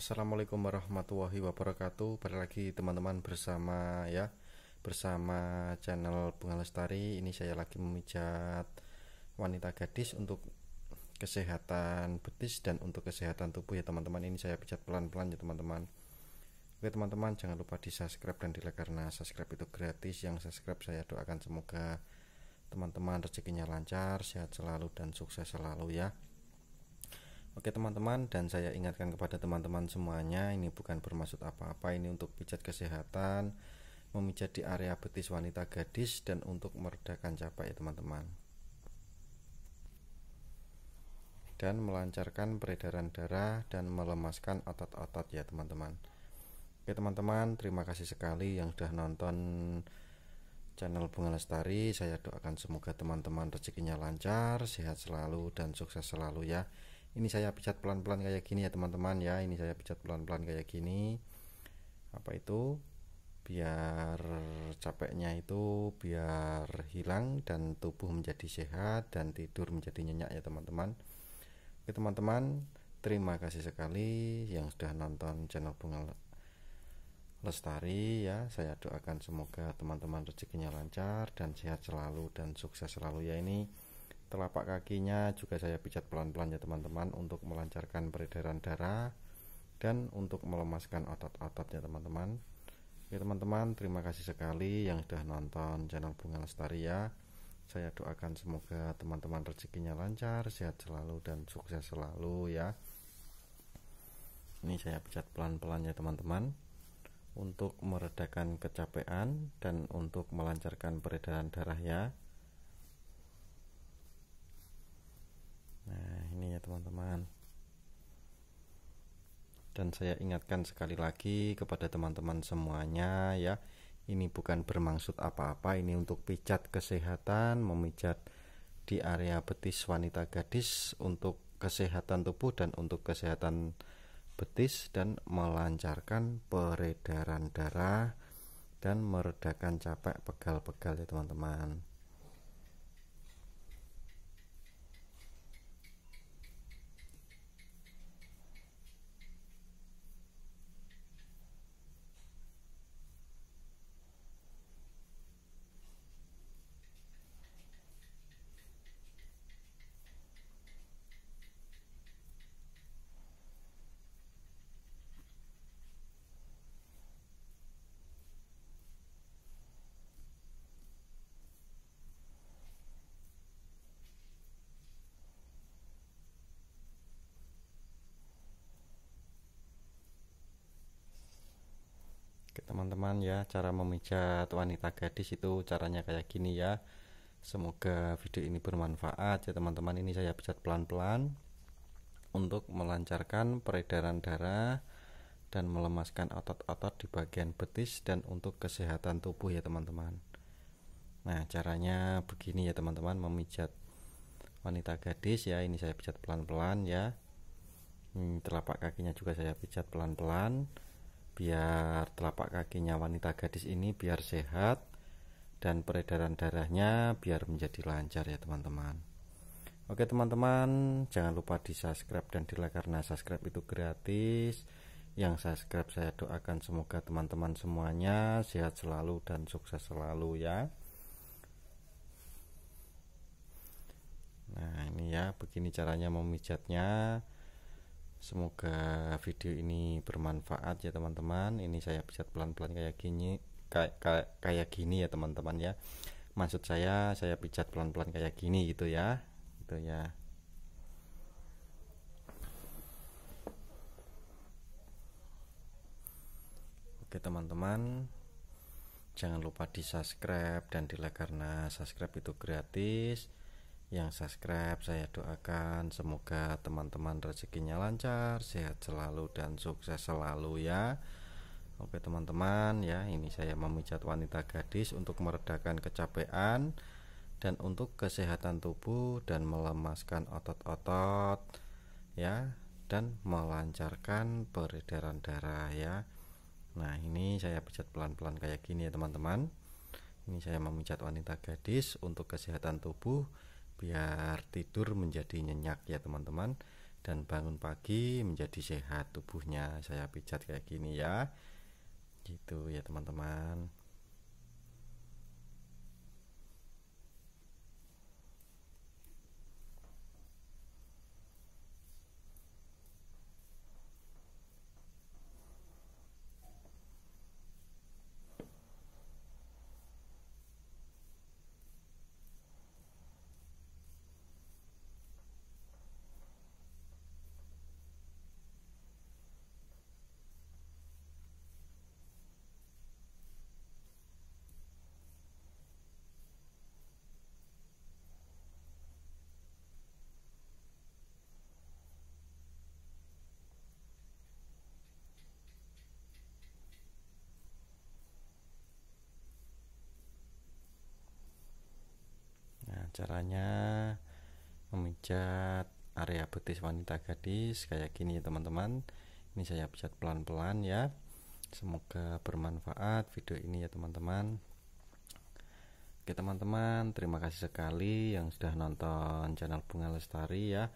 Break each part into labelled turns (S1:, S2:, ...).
S1: Assalamualaikum warahmatullahi wabarakatuh Balik lagi teman-teman bersama ya Bersama channel Bunga Lestari Ini saya lagi memijat wanita gadis untuk kesehatan betis dan untuk kesehatan tubuh ya teman-teman Ini saya pijat pelan-pelan ya teman-teman Oke teman-teman jangan lupa di subscribe dan di like karena subscribe itu gratis Yang subscribe saya doakan semoga teman-teman rezekinya lancar Sehat selalu dan sukses selalu ya Oke teman-teman dan saya ingatkan kepada teman-teman semuanya ini bukan bermaksud apa-apa ini untuk pijat kesehatan memijat di area betis wanita gadis dan untuk meredakan capek ya teman-teman dan melancarkan peredaran darah dan melemaskan otot-otot ya teman-teman Oke teman-teman terima kasih sekali yang sudah nonton channel Bunga Lestari saya doakan semoga teman-teman rezekinya lancar sehat selalu dan sukses selalu ya ini saya pijat pelan-pelan kayak gini ya teman-teman ya ini saya pijat pelan-pelan kayak gini apa itu biar capeknya itu biar hilang dan tubuh menjadi sehat dan tidur menjadi nyenyak ya teman-teman oke teman-teman terima kasih sekali yang sudah nonton channel Bunga Lestari ya saya doakan semoga teman-teman rezekinya lancar dan sehat selalu dan sukses selalu ya ini telapak kakinya juga saya pijat pelan-pelan ya teman-teman untuk melancarkan peredaran darah dan untuk melemaskan otot-otot ya teman-teman ya teman-teman terima kasih sekali yang sudah nonton channel Bunga Lestari ya saya doakan semoga teman-teman rezekinya lancar sehat selalu dan sukses selalu ya ini saya pijat pelan-pelan ya teman-teman untuk meredakan kecapean dan untuk melancarkan peredaran darah ya Dan saya ingatkan sekali lagi kepada teman-teman semuanya ya, ini bukan bermaksud apa-apa, ini untuk pijat kesehatan, memijat di area betis wanita gadis untuk kesehatan tubuh dan untuk kesehatan betis dan melancarkan peredaran darah dan meredakan capek pegal-pegal ya teman-teman. teman-teman ya cara memijat wanita gadis itu caranya kayak gini ya semoga video ini bermanfaat ya teman-teman ini saya pijat pelan-pelan untuk melancarkan peredaran darah dan melemaskan otot-otot di bagian betis dan untuk kesehatan tubuh ya teman-teman nah caranya begini ya teman-teman memijat wanita gadis ya ini saya pijat pelan-pelan ya ini hmm, telapak kakinya juga saya pijat pelan-pelan biar telapak kakinya wanita gadis ini biar sehat dan peredaran darahnya biar menjadi lancar ya teman-teman Oke teman-teman jangan lupa di subscribe dan di like karena subscribe itu gratis yang subscribe saya doakan semoga teman-teman semuanya sehat selalu dan sukses selalu ya Nah ini ya begini caranya memijatnya Semoga video ini bermanfaat ya teman-teman. Ini saya pijat pelan-pelan kayak gini, kayak kayak, kayak gini ya teman-teman ya. Maksud saya saya pijat pelan-pelan kayak gini gitu ya. Gitu ya. Oke teman-teman Jangan lupa di subscribe dan di like karena subscribe itu gratis yang subscribe saya doakan semoga teman-teman rezekinya lancar sehat selalu dan sukses selalu ya Oke teman-teman ya ini saya memijat wanita gadis untuk meredakan kecapean dan untuk kesehatan tubuh dan melemaskan otot-otot ya dan melancarkan peredaran darah ya Nah ini saya pijat pelan-pelan kayak gini ya teman-teman Ini saya memijat wanita gadis untuk kesehatan tubuh biar tidur menjadi nyenyak ya teman-teman dan bangun pagi menjadi sehat tubuhnya saya pijat kayak gini ya gitu ya teman-teman caranya memijat area betis wanita gadis kayak gini teman-teman ini saya pijat pelan-pelan ya semoga bermanfaat video ini ya teman-teman oke teman-teman terima kasih sekali yang sudah nonton channel bunga lestari ya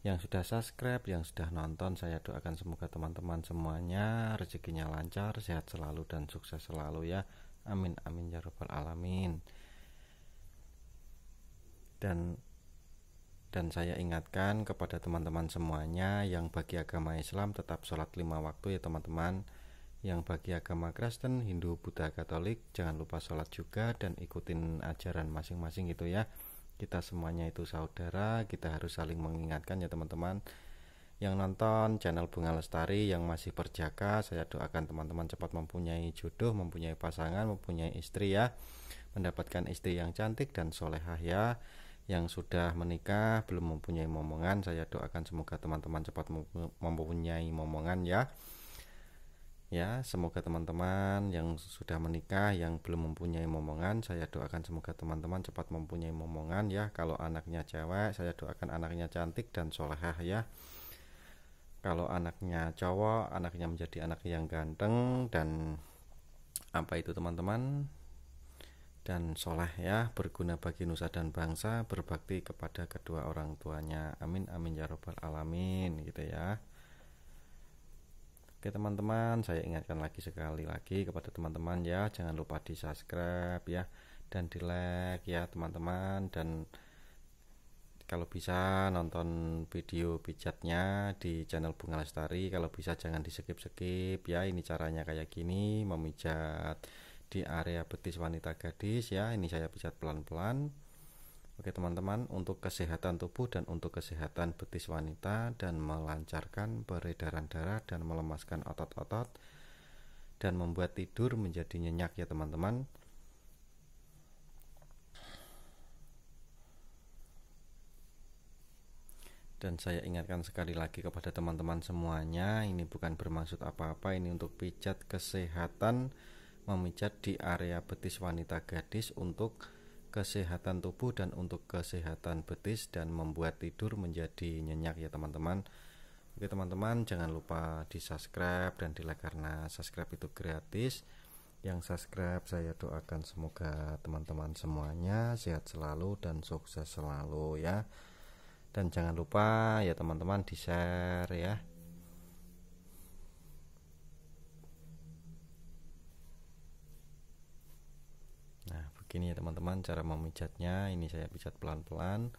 S1: yang sudah subscribe yang sudah nonton saya doakan semoga teman-teman semuanya rezekinya lancar sehat selalu dan sukses selalu ya amin amin ya robbal alamin dan dan saya ingatkan kepada teman-teman semuanya yang bagi agama Islam tetap sholat lima waktu ya teman-teman yang bagi agama Kristen, Hindu, Buddha, Katolik jangan lupa sholat juga dan ikutin ajaran masing-masing gitu ya kita semuanya itu saudara kita harus saling mengingatkan ya teman-teman yang nonton channel Bunga Lestari yang masih berjaga saya doakan teman-teman cepat mempunyai jodoh mempunyai pasangan mempunyai istri ya mendapatkan istri yang cantik dan solehah ya yang sudah menikah belum mempunyai momongan saya doakan semoga teman-teman cepat mempunyai momongan ya ya semoga teman-teman yang sudah menikah yang belum mempunyai momongan saya doakan semoga teman-teman cepat mempunyai momongan ya kalau anaknya cewek saya doakan anaknya cantik dan solehah ya kalau anaknya cowok anaknya menjadi anak yang ganteng dan apa itu teman-teman dan soleh ya berguna bagi nusa dan bangsa berbakti kepada kedua orang tuanya amin amin ya robbal alamin gitu ya oke teman-teman saya ingatkan lagi sekali lagi kepada teman-teman ya jangan lupa di subscribe ya dan di like ya teman-teman dan kalau bisa nonton video pijatnya di channel Bunga Lestari kalau bisa jangan di skip skip ya ini caranya kayak gini memijat di area betis wanita gadis ya ini saya pijat pelan-pelan Oke teman-teman untuk kesehatan tubuh dan untuk kesehatan betis wanita dan melancarkan peredaran darah dan melemaskan otot-otot dan membuat tidur menjadi nyenyak ya teman-teman dan saya ingatkan sekali lagi kepada teman-teman semuanya ini bukan bermaksud apa-apa ini untuk pijat kesehatan memijat di area betis wanita gadis untuk kesehatan tubuh dan untuk kesehatan betis dan membuat tidur menjadi nyenyak ya teman-teman Oke teman-teman jangan lupa di subscribe dan di like karena subscribe itu gratis yang subscribe saya doakan semoga teman-teman semuanya sehat selalu dan sukses selalu ya dan jangan lupa ya teman-teman di share ya Gini ya teman-teman cara memijatnya ini saya pijat pelan-pelan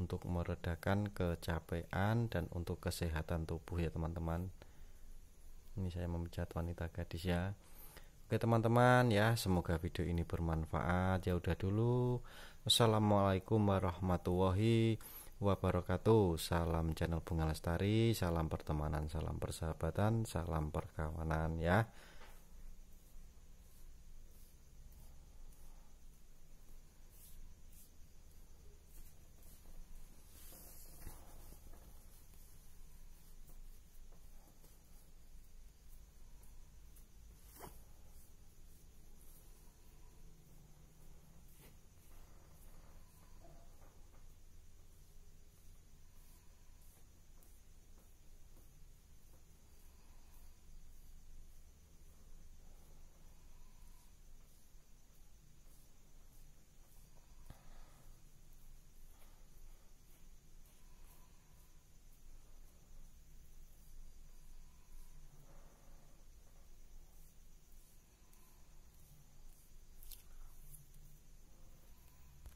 S1: untuk meredakan kecapean dan untuk kesehatan tubuh ya teman-teman. Ini saya memijat wanita gadis ya. Oke teman-teman ya semoga video ini bermanfaat ya udah dulu Assalamualaikum warahmatullahi wabarakatuh Salam channel Bunga Lestari Salam pertemanan, salam persahabatan, salam perkawanan ya